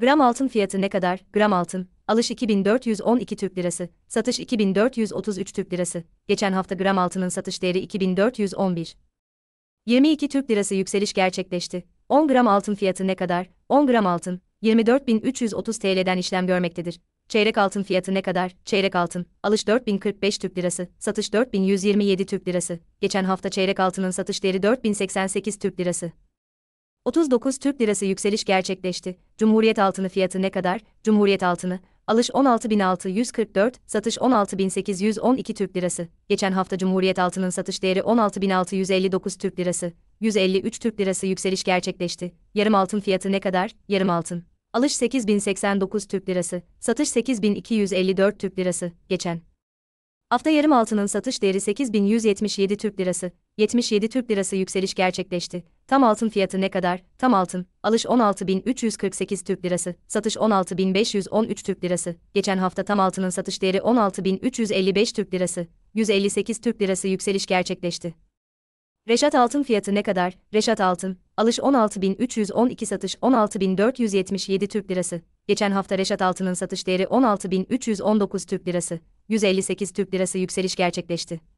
Gram altın fiyatı ne kadar? Gram altın. Alış 2412 Türk Lirası, satış 2433 Türk Lirası. Geçen hafta gram altının satış değeri 2411. 22 Türk Lirası yükseliş gerçekleşti. 10 gram altın fiyatı ne kadar? 10 gram altın 24330 TL'den işlem görmektedir. Çeyrek altın fiyatı ne kadar? Çeyrek altın. Alış 4045 Türk Lirası, satış 4127 Türk Lirası. Geçen hafta çeyrek altının satış değeri 4088 Türk Lirası. 39 Türk Lirası yükseliş gerçekleşti. Cumhuriyet altını fiyatı ne kadar? Cumhuriyet altını, alış 16.644, satış 16.812 Türk Lirası. Geçen hafta Cumhuriyet altının satış değeri 16.659 Türk Lirası. 153 Türk Lirası yükseliş gerçekleşti. Yarım altın fiyatı ne kadar? Yarım altın. Alış 8089 Türk Lirası, satış 8254 Türk Lirası. Geçen Hafta yarım altının satış değeri 8177 Türk Lirası, 77 Türk Lirası yükseliş gerçekleşti. Tam altın fiyatı ne kadar? Tam altın, alış 16348 Türk Lirası, satış 16513 Türk Lirası. Geçen hafta tam altının satış değeri 16355 Türk Lirası, 158 Türk Lirası yükseliş gerçekleşti. Reşat altın fiyatı ne kadar? Reşat altın, alış 16312 satış 16477 Türk Lirası, geçen hafta Reşat Altın'ın satış değeri 16.319 Türk Lirası, 158 Türk Lirası yükseliş gerçekleşti.